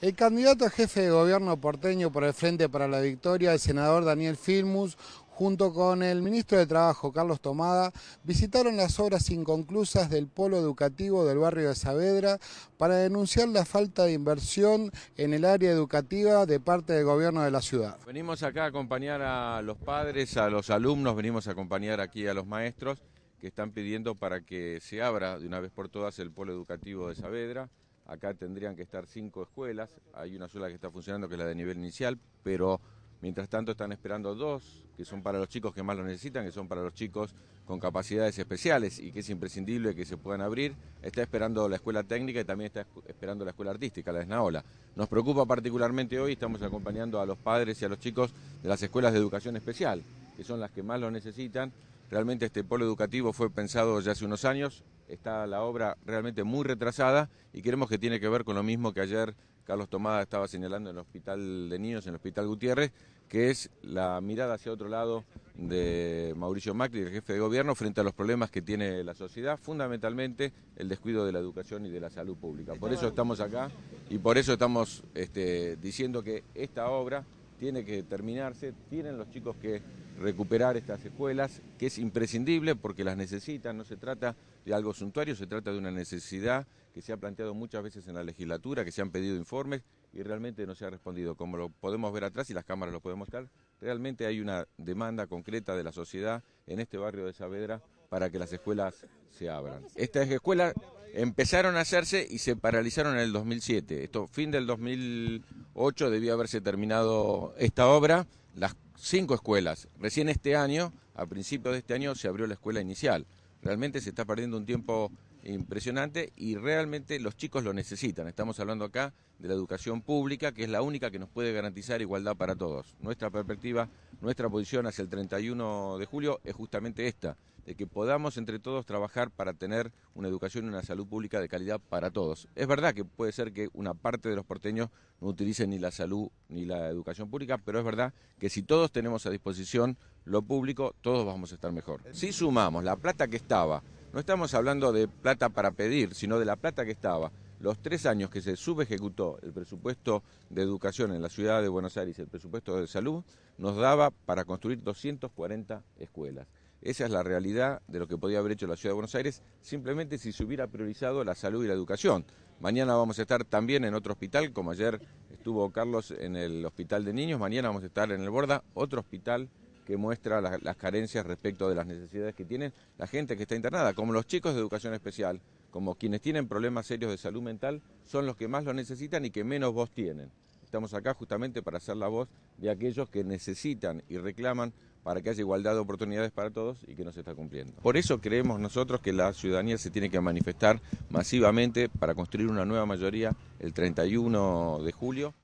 El candidato a jefe de gobierno porteño por el Frente para la Victoria, el senador Daniel Filmus, junto con el ministro de Trabajo, Carlos Tomada, visitaron las obras inconclusas del polo educativo del barrio de Saavedra para denunciar la falta de inversión en el área educativa de parte del gobierno de la ciudad. Venimos acá a acompañar a los padres, a los alumnos, venimos a acompañar aquí a los maestros que están pidiendo para que se abra de una vez por todas el polo educativo de Saavedra. Acá tendrían que estar cinco escuelas, hay una sola que está funcionando que es la de nivel inicial, pero mientras tanto están esperando dos, que son para los chicos que más lo necesitan, que son para los chicos con capacidades especiales y que es imprescindible que se puedan abrir. Está esperando la escuela técnica y también está esperando la escuela artística, la de Esnaola. Nos preocupa particularmente hoy, estamos acompañando a los padres y a los chicos de las escuelas de educación especial, que son las que más lo necesitan. Realmente este polo educativo fue pensado ya hace unos años, está la obra realmente muy retrasada y queremos que tiene que ver con lo mismo que ayer Carlos Tomada estaba señalando en el Hospital de Niños, en el Hospital Gutiérrez, que es la mirada hacia otro lado de Mauricio Macri, el jefe de gobierno, frente a los problemas que tiene la sociedad, fundamentalmente el descuido de la educación y de la salud pública. Por eso estamos acá y por eso estamos este, diciendo que esta obra tiene que terminarse, tienen los chicos que recuperar estas escuelas, que es imprescindible porque las necesitan, no se trata de algo suntuario, se trata de una necesidad que se ha planteado muchas veces en la legislatura, que se han pedido informes y realmente no se ha respondido. Como lo podemos ver atrás y las cámaras lo podemos mostrar, realmente hay una demanda concreta de la sociedad en este barrio de Saavedra para que las escuelas se abran. Estas escuelas empezaron a hacerse y se paralizaron en el 2007. Esto, fin del 2008 debía haberse terminado esta obra. Las cinco escuelas. Recién este año, a principios de este año, se abrió la escuela inicial. Realmente se está perdiendo un tiempo impresionante y realmente los chicos lo necesitan. Estamos hablando acá de la educación pública, que es la única que nos puede garantizar igualdad para todos. Nuestra perspectiva, nuestra posición hacia el 31 de julio es justamente esta de que podamos entre todos trabajar para tener una educación y una salud pública de calidad para todos. Es verdad que puede ser que una parte de los porteños no utilice ni la salud ni la educación pública, pero es verdad que si todos tenemos a disposición lo público, todos vamos a estar mejor. Si sumamos la plata que estaba, no estamos hablando de plata para pedir, sino de la plata que estaba, los tres años que se subejecutó el presupuesto de educación en la ciudad de Buenos Aires, el presupuesto de salud, nos daba para construir 240 escuelas. Esa es la realidad de lo que podía haber hecho la Ciudad de Buenos Aires, simplemente si se hubiera priorizado la salud y la educación. Mañana vamos a estar también en otro hospital, como ayer estuvo Carlos en el hospital de niños, mañana vamos a estar en el Borda, otro hospital que muestra las, carencias respecto de las necesidades que tienen la gente que está internada, como los chicos de educación especial, como quienes tienen problemas serios de salud mental, son los que más lo necesitan y que menos voz tienen. Estamos acá justamente para hacer la voz de aquellos que necesitan y reclaman para que haya igualdad de oportunidades para todos y que no se está cumpliendo. Por eso creemos nosotros que la ciudadanía se tiene que manifestar masivamente para construir una nueva mayoría el 31 de julio.